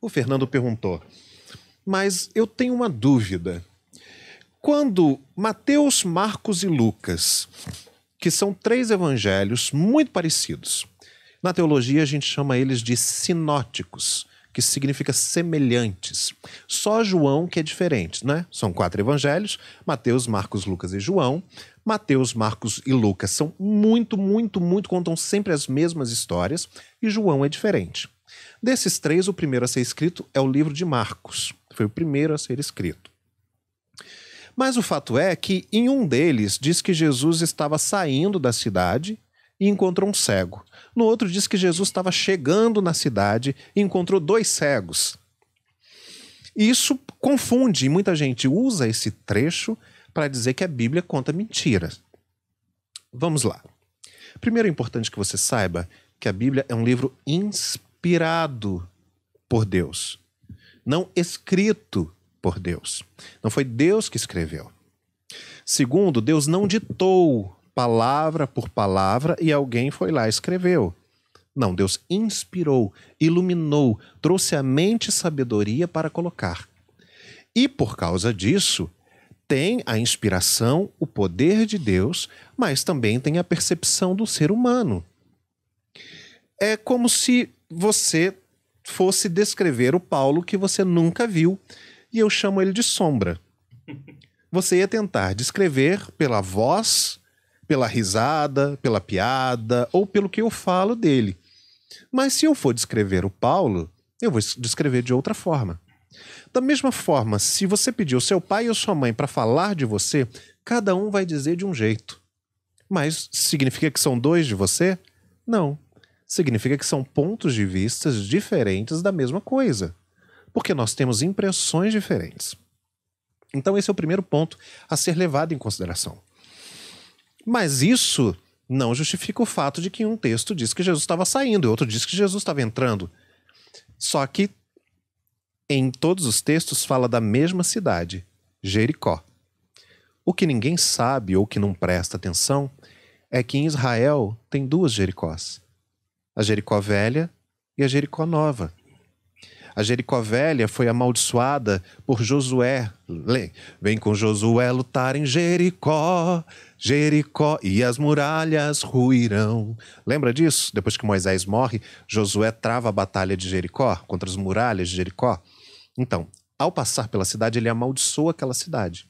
O Fernando perguntou: Mas eu tenho uma dúvida. Quando Mateus, Marcos e Lucas, que são três evangelhos muito parecidos, na teologia a gente chama eles de sinóticos, que significa semelhantes. Só João que é diferente, né? São quatro evangelhos: Mateus, Marcos, Lucas e João. Mateus, Marcos e Lucas são muito, muito, muito, contam sempre as mesmas histórias, e João é diferente. Desses três, o primeiro a ser escrito é o livro de Marcos. Foi o primeiro a ser escrito. Mas o fato é que em um deles diz que Jesus estava saindo da cidade e encontrou um cego. No outro diz que Jesus estava chegando na cidade e encontrou dois cegos. isso confunde, muita gente usa esse trecho para dizer que a Bíblia conta mentiras. Vamos lá. Primeiro é importante que você saiba que a Bíblia é um livro inspirado inspirado por Deus, não escrito por Deus. Não foi Deus que escreveu. Segundo, Deus não ditou palavra por palavra e alguém foi lá e escreveu. Não, Deus inspirou, iluminou, trouxe à mente sabedoria para colocar. E por causa disso, tem a inspiração, o poder de Deus, mas também tem a percepção do ser humano é como se você fosse descrever o Paulo que você nunca viu, e eu chamo ele de sombra. Você ia tentar descrever pela voz, pela risada, pela piada ou pelo que eu falo dele. Mas se eu for descrever o Paulo, eu vou descrever de outra forma. Da mesma forma, se você pedir o seu pai ou sua mãe para falar de você, cada um vai dizer de um jeito. Mas significa que são dois de você? Não significa que são pontos de vistas diferentes da mesma coisa, porque nós temos impressões diferentes. Então, esse é o primeiro ponto a ser levado em consideração. Mas isso não justifica o fato de que um texto diz que Jesus estava saindo e outro diz que Jesus estava entrando. Só que em todos os textos fala da mesma cidade, Jericó. O que ninguém sabe ou que não presta atenção é que em Israel tem duas Jericós a Jericó Velha e a Jericó Nova. A Jericó Velha foi amaldiçoada por Josué. Lê, vem com Josué lutar em Jericó, Jericó, e as muralhas ruirão. Lembra disso? Depois que Moisés morre, Josué trava a batalha de Jericó contra as muralhas de Jericó. Então, ao passar pela cidade, ele amaldiçoa aquela cidade.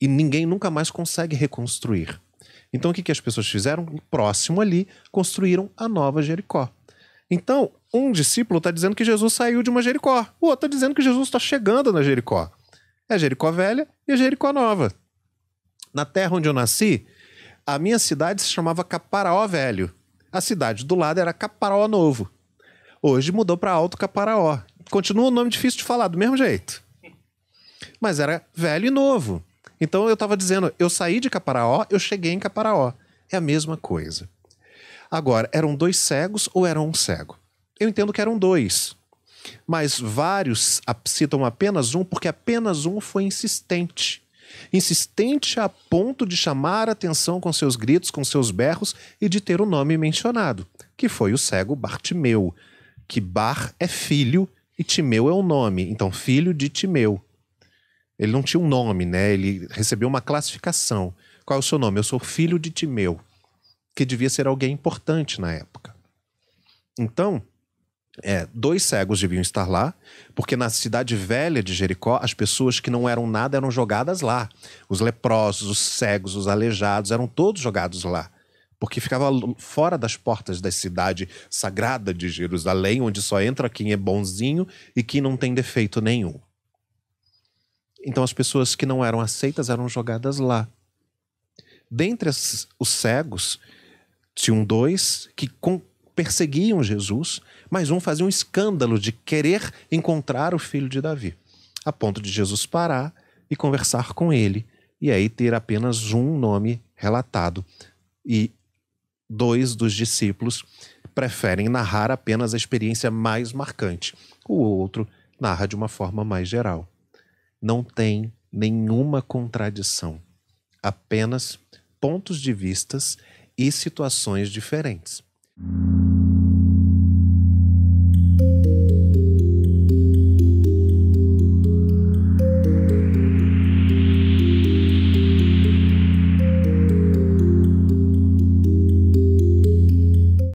E ninguém nunca mais consegue reconstruir. Então o que, que as pessoas fizeram? Próximo ali, construíram a nova Jericó. Então, um discípulo está dizendo que Jesus saiu de uma Jericó, o outro está dizendo que Jesus está chegando na Jericó. É a Jericó velha e a é Jericó nova. Na terra onde eu nasci, a minha cidade se chamava Caparaó Velho. A cidade do lado era Caparaó Novo. Hoje mudou para Alto Caparaó. Continua um nome difícil de falar, do mesmo jeito. Mas era velho e novo. Então eu estava dizendo, eu saí de Caparaó, eu cheguei em Caparaó. É a mesma coisa. Agora, eram dois cegos ou era um cego? Eu entendo que eram dois. Mas vários citam apenas um porque apenas um foi insistente. Insistente a ponto de chamar atenção com seus gritos, com seus berros e de ter o nome mencionado, que foi o cego Bartimeu, que Bar é filho e Timeu é o nome, então filho de Timeu. Ele não tinha um nome, né? Ele recebeu uma classificação. Qual é o seu nome? Eu sou filho de Timeu, que devia ser alguém importante na época. Então, é, dois cegos deviam estar lá, porque na cidade velha de Jericó, as pessoas que não eram nada eram jogadas lá. Os leprosos, os cegos, os aleijados eram todos jogados lá, porque ficava fora das portas da cidade sagrada de Jerusalém, onde só entra quem é bonzinho e quem não tem defeito nenhum. Então as pessoas que não eram aceitas eram jogadas lá. Dentre as, os cegos, tinham um dois que com, perseguiam Jesus, mas um fazia um escândalo de querer encontrar o filho de Davi, a ponto de Jesus parar e conversar com ele, e aí ter apenas um nome relatado. E dois dos discípulos preferem narrar apenas a experiência mais marcante, o outro narra de uma forma mais geral não tem nenhuma contradição, apenas pontos de vistas e situações diferentes.